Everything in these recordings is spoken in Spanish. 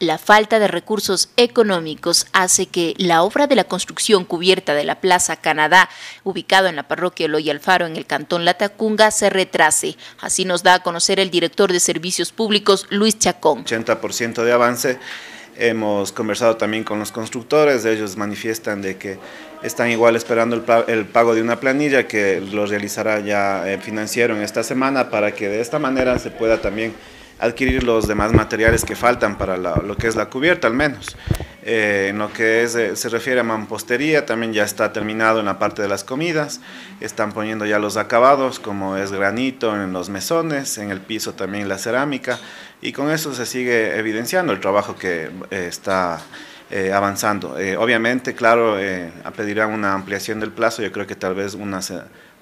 La falta de recursos económicos hace que la obra de la construcción cubierta de la Plaza Canadá, ubicado en la parroquia Loyal Alfaro en el cantón Latacunga, se retrase. Así nos da a conocer el director de Servicios Públicos, Luis Chacón. 80% de avance. Hemos conversado también con los constructores, ellos manifiestan de que están igual esperando el, pago de una planilla que lo realizará ya eh, financiero en esta semana para que de esta manera se pueda también adquirir los demás materiales que faltan para lo que es la cubierta al menos. Eh, en lo que eh, se refiere a mampostería, también ya está terminado en la parte de las comidas, están poniendo ya los acabados como es granito en los mesones, en el piso también la cerámica y con eso se sigue evidenciando el trabajo que eh, está avanzando. obviamente, claro, pedirán una ampliación del plazo, yo creo que tal vez una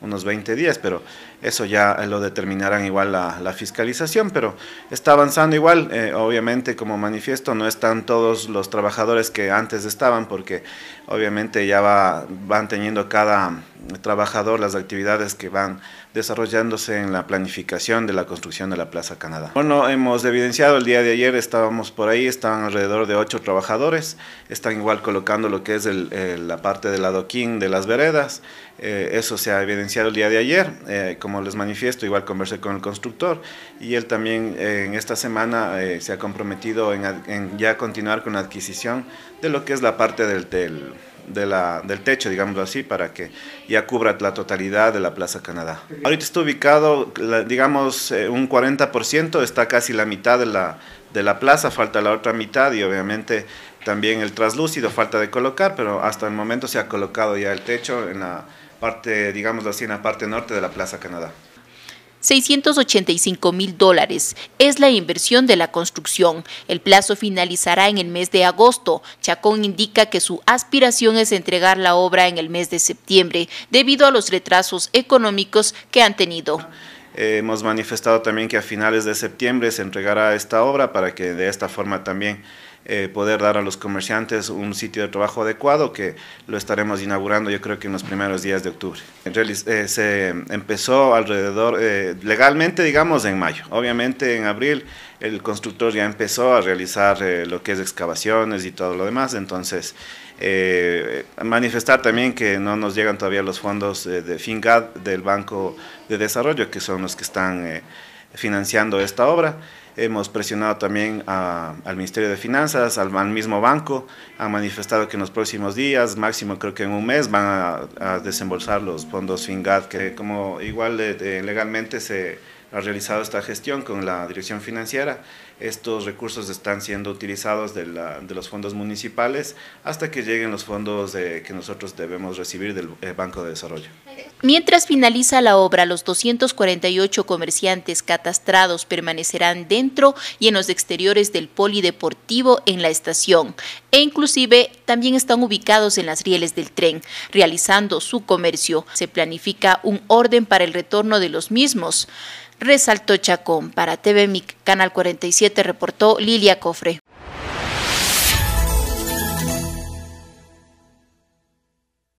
unos 20 días, pero eso ya eh, lo determinarán igual la, la fiscalización, pero está avanzando igual, eh, obviamente como manifiesto no están todos los trabajadores que antes estaban, porque obviamente ya va, van teniendo cada trabajador las actividades que van desarrollándose en la planificación de la construcción de la Plaza Canadá. Bueno, hemos evidenciado el día de ayer, estábamos por ahí, estaban alrededor de ocho trabajadores, están igual colocando lo que es eh, la parte del adoquín de las veredas, eso se ha evidenciado el día de ayer. Eh, como les manifiesto, igual conversé con el constructor y él también eh, en esta semana eh, se ha comprometido en, ya continuar con la adquisición de lo que es la parte del, del, de la, del techo, digámoslo así, para que ya cubra la totalidad de la Plaza Canadá. Ahorita está ubicado, digamos, un 40%, está casi la mitad de la, de la plaza, falta la otra mitad y obviamente también el traslúcido falta de colocar, pero hasta el momento se ha colocado ya el techo en la parte, digamos así, en la parte norte de la Plaza Canadá. 685 mil dólares. Es la inversión de la construcción. El plazo finalizará en el mes de agosto. Chacón indica que su aspiración es entregar la obra en el mes de septiembre, debido a los retrasos económicos que han tenido. hemos manifestado también que a finales de septiembre se entregará esta obra para que de esta forma también eh, poder dar a los comerciantes un sitio de trabajo adecuado que lo estaremos inaugurando yo creo que en los primeros días de octubre. Eh, se empezó alrededor, eh, legalmente digamos en mayo, obviamente en abril el constructor ya empezó a realizar lo que es excavaciones y todo lo demás, entonces manifestar también que no nos llegan todavía los fondos de FinGAD del Banco de Desarrollo, que son los que están financiando esta obra. Hemos presionado también al Ministerio de Finanzas, al, mismo banco. Han manifestado que en los próximos días, máximo creo que en un mes, van a, desembolsar los fondos Fingat, que como igual legalmente se ha realizado esta gestión con la dirección financiera. Estos recursos están siendo utilizados de, los fondos municipales hasta que lleguen los fondos que nosotros debemos recibir del eh, Banco de Desarrollo. Mientras finaliza la obra, los 248 comerciantes catastrados permanecerán dentro y en los exteriores del polideportivo en la estación e inclusive también están ubicados en las rieles del tren, realizando su comercio. Se planifica un orden para el retorno de los mismos resaltó Chacón. Para TVMIC, Canal 47, reportó Lilia Cofre.